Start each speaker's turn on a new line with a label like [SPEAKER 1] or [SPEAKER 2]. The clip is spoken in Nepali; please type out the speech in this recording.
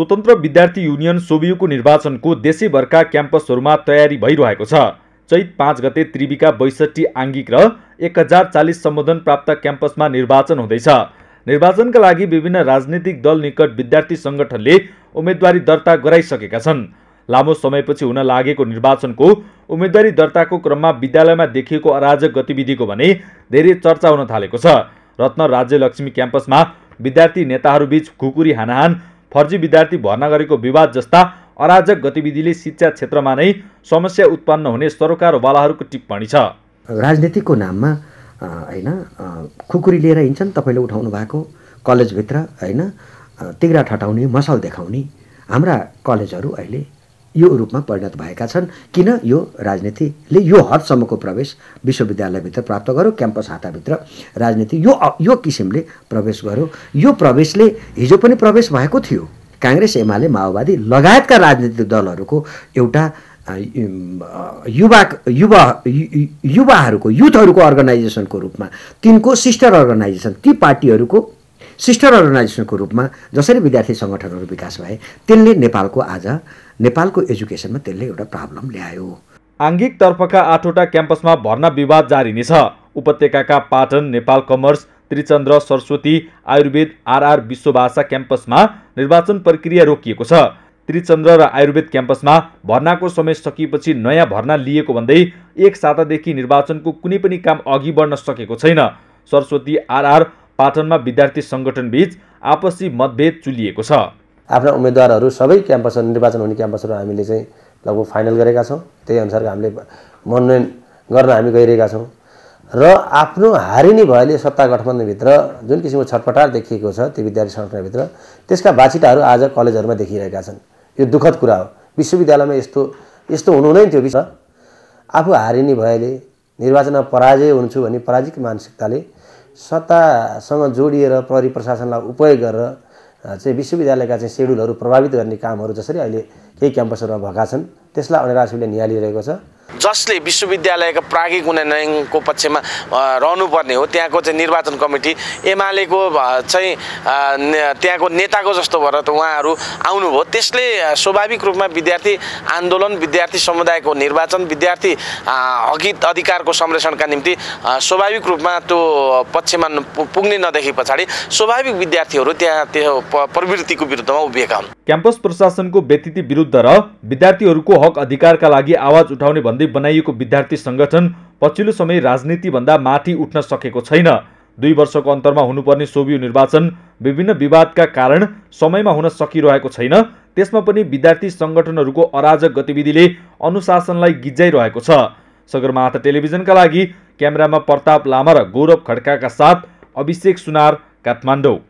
[SPEAKER 1] स्वतन्त्र विद्यार्थी युनियन सोबियुको निर्वाचनको देशैभरका क्याम्पसहरूमा तयारी भइरहेको छ चैत पाँच गते त्रिविका बैसठी आङ्गिक र एक हजार चालिस सम्बोधन प्राप्त क्याम्पसमा निर्वाचन हुँदैछ निर्वाचनका लागि विभिन्न राजनीतिक दल निकट विद्यार्थी सङ्गठनले उम्मेदवारी दर्ता गराइसकेका छन् लामो समयपछि हुन लागेको निर्वाचनको उम्मेदवारी दर्ताको क्रममा विद्यालयमा देखिएको अराजक गतिविधिको भने धेरै चर्चा हुन थालेको छ रत्न राज्यलक्ष्मी क्याम्पसमा विद्यार्थी नेताहरूबीच खुकुरी हानाहान फर्जी विद्यार्थी भर्ना गरेको विवाद जस्ता अराजक गतिविधिले शिक्षा क्षेत्रमा नै समस्या उत्पन्न हुने सरकारवालाहरूको टिप्पणी छ
[SPEAKER 2] राजनीतिको नाममा होइन खुकुरी लिएर हिँड्छन् तपाईँले उठाउनु भएको कलेजभित्र होइन तिग्रा ठटाउने मसल देखाउने हाम्रा कलेजहरू अहिले यो रूपमा परिणत भएका छन् किन यो राजनीतिले यो हदसम्मको प्रवेश विश्वविद्यालयभित्र प्राप्त गर्यो क्याम्पस हाताभित्र राजनीति यो यो किसिमले प्रवेश गर्यो यो प्रवेशले हिजो पनि प्रवेश भएको थियो काङ्ग्रेस एमाले माओवादी लगायतका राजनीतिक दलहरूको एउटा युवा युवा युवाहरूको युथहरूको अर्गनाइजेसनको रूपमा तिनको सिस्टर अर्गनाइजेसन ती पार्टीहरूको सिस्टर अर्गनाइजेसनको रूपमा जसरी विद्यार्थी सङ्गठनहरू
[SPEAKER 1] विकास भए त्यसले नेपालको आज नेपालको एजुकेसनमा त्यसले एउटा प्रब्लम ल्यायो आङ्गिक तर्फका आठवटा क्याम्पसमा भर्ना विवाद जारी नै छ उपत्यकाका पाटन नेपाल कमर्स त्रिचन्द्र सरस्वती आयुर्वेद आरआर विश्वभाषा क्याम्पसमा निर्वाचन प्रक्रिया रोकिएको छ त्रिचन्द्र र आयुर्वेद क्याम्पसमा भर्नाको समय सकिएपछि नयाँ भर्ना लिएको भन्दै एक सातादेखि निर्वाचनको कुनै पनि काम अघि बढ्न सकेको छैन सरस्वती आरआर पाटनमा विद्यार्थी सङ्गठनबीच आपसी मतभेद चुलिएको छ
[SPEAKER 3] आफ्ना उम्मेदवारहरू सबै क्याम्पस निर्वाचन हुने क्याम्पसहरू हामीले चाहिँ लगभग फाइनल गरेका छौँ त्यही अनुसारको हामीले मनोनयन गर्न हामी गइरहेका छौँ र आफ्नो हारिने भएले सत्ता गठबन्धनभित्र जुन किसिमको छटपटार देखिएको छ त्यो विद्यार्थी सङ्गठनभित्र त्यसका बाछिटाहरू आज कलेजहरूमा देखिरहेका छन् यो दुःखद कुरा हो विश्वविद्यालयमा यस्तो यस्तो हुनु नै थियो आफू हारिने भएले निर्वाचनमा पराजय हुन्छु भन्ने पराजित मानसिकताले सत्तासँग जोडिएर प्रहरी प्रशासनलाई उपयोग गरेर चाहिँ विश्वविद्यालयका चाहिँ सेड्युलहरू प्रभावित गर्ने कामहरू जसरी अहिले केही क्याम्पसहरूमा भएका छन् त्यसलाई अनिरासीले निहालिरहेको छ
[SPEAKER 4] जसले विश्वविद्यालयका प्रागिक उन्नयनको पक्षमा रहनुपर्ने हो त्यहाँको चाहिँ निर्वाचन कमिटी एमालेको चाहिँ त्यहाँको नेताको जस्तो भएर त उहाँहरू आउनुभयो त्यसले स्वाभाविक रूपमा विद्यार्थी आन्दोलन विद्यार्थी समुदायको निर्वाचन विद्यार्थी हकित अधिकारको संरक्षणका निम्ति स्वाभाविक रूपमा त्यो पक्षमा पुग्ने नदेखि पछाडि स्वाभाविक विद्यार्थीहरू त्यहाँ त्यो प्रवृत्तिको विरुद्धमा उभिएका
[SPEAKER 1] हुन् क्याम्पस प्रशासनको व्यतिथि विरुद्ध र विद्यार्थीहरूको हक अधिकारका लागि आवाज उठाउने भन्दै बनाइएको विद्यार्थी सङ्गठन पछिल्लो समय राजनीतिभन्दा माथि उठ्न सकेको छैन दुई वर्षको अन्तरमा हुनुपर्ने सोभियो निर्वाचन विभिन्न विवादका कारण समयमा हुन सकिरहेको छैन त्यसमा पनि विद्यार्थी सङ्गठनहरूको अराजक गतिविधिले अनुशासनलाई गिज्जाइरहेको छ सगरमाथा टेलिभिजनका लागि क्यामेरामा प्रताप लामा र गौरव खड्काका साथ अभिषेक सुनार काठमाडौँ